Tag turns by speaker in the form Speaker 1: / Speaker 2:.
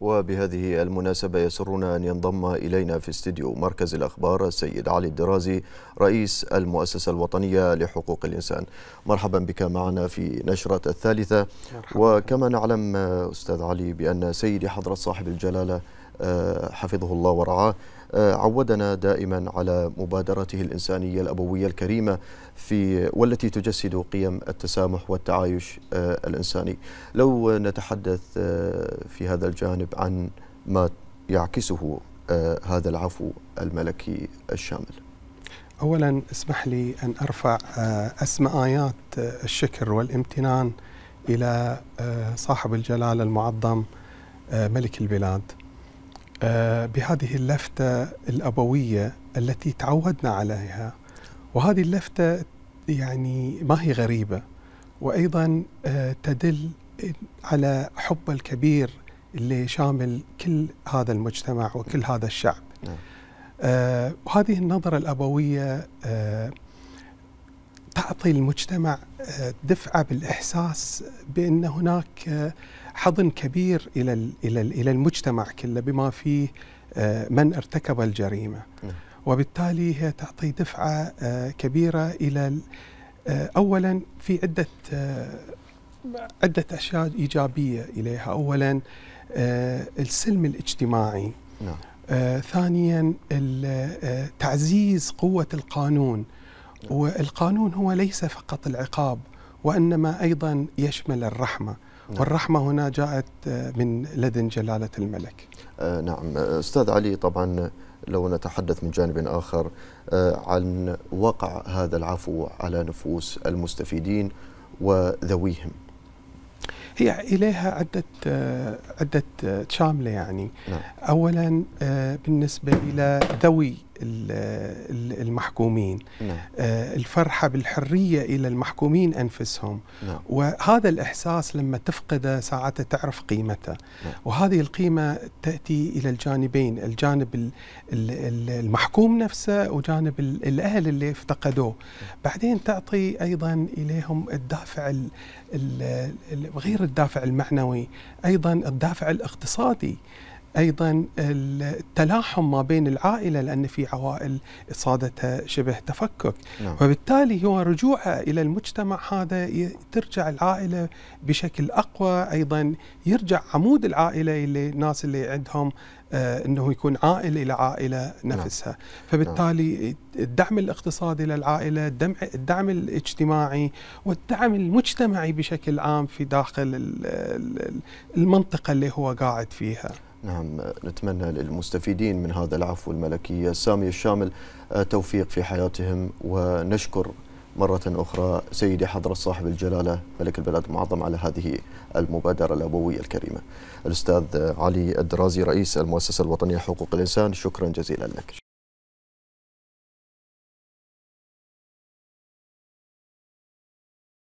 Speaker 1: وبهذه المناسبة يسرنا أن ينضم إلينا في استديو مركز الأخبار السيد علي الدرازي رئيس المؤسسة الوطنية لحقوق الإنسان مرحبا بك معنا في نشرة الثالثة مرحبا. وكما نعلم أستاذ علي بأن سيدي حضرة صاحب الجلالة آه، حفظه الله ورعاه آه، عودنا دائما على مبادرته الإنسانية الأبوية الكريمة في والتي تجسد قيم التسامح والتعايش آه، الإنساني لو نتحدث في هذا الجانب عن ما يعكسه هذا العفو الملكي الشامل
Speaker 2: أولا اسمح لي أن أرفع أسمى آيات الشكر والامتنان إلى صاحب الجلالة المعظم ملك البلاد آه، بهذه اللفتة الأبوية التي تعودنا عليها وهذه اللفتة يعني ما هي غريبة وأيضا آه، تدل على حب الكبير اللي شامل كل هذا المجتمع وكل هذا الشعب نعم. آه، وهذه النظرة الأبوية تعطي المجتمع دفعه بالاحساس بان هناك حضن كبير الى الى الى المجتمع كله بما فيه آه، من ارتكب الجريمه نعم. وبالتالي هي تعطي دفعه آه، كبيره الى آه، اولا في عده عده اشياء ايجابيه اليها اولا السلم الاجتماعي نعم. ثانيا تعزيز قوه القانون والقانون هو ليس فقط العقاب وانما ايضا يشمل الرحمه نعم. والرحمه هنا جاءت من لدن جلاله الملك.
Speaker 1: آه نعم آه، استاذ علي طبعا لو نتحدث من جانب اخر آه، عن وقع هذا العفو على نفوس المستفيدين وذويهم. هي
Speaker 2: اليها عده آه، عده شامله يعني. نعم. اولا بالنسبه الى ذوي المحكومين نعم. آه، الفرحة بالحرية إلى المحكومين أنفسهم نعم. وهذا الإحساس لما تفقده ساعة تعرف قيمته نعم. وهذه القيمة تأتي إلى الجانبين الجانب المحكوم نفسه وجانب الأهل اللي افتقدوه بعدين تعطي أيضا إليهم الدافع غير الدافع المعنوي أيضا الدافع الاقتصادي ايضا التلاحم ما بين العائله لان في عوائل صادتها شبه تفكك نعم. وبالتالي هو رجوعها الى المجتمع هذا ترجع العائله بشكل اقوى ايضا يرجع عمود العائله الناس اللي عندهم آه انه يكون عائل الى عائله نعم. نفسها نعم. فبالتالي الدعم الاقتصادي للعائله الدعم, الدعم الاجتماعي والدعم المجتمعي بشكل عام في داخل المنطقه اللي هو قاعد فيها
Speaker 1: نعم نتمنى للمستفيدين من هذا العفو الملكي السامي الشامل توفيق في حياتهم ونشكر مرة أخرى سيدي حضرة صاحب الجلالة ملك البلد المعظم على هذه المبادرة الأبوية الكريمة الأستاذ علي الدرازي رئيس المؤسسة الوطنية حقوق الإنسان شكرا جزيلا لك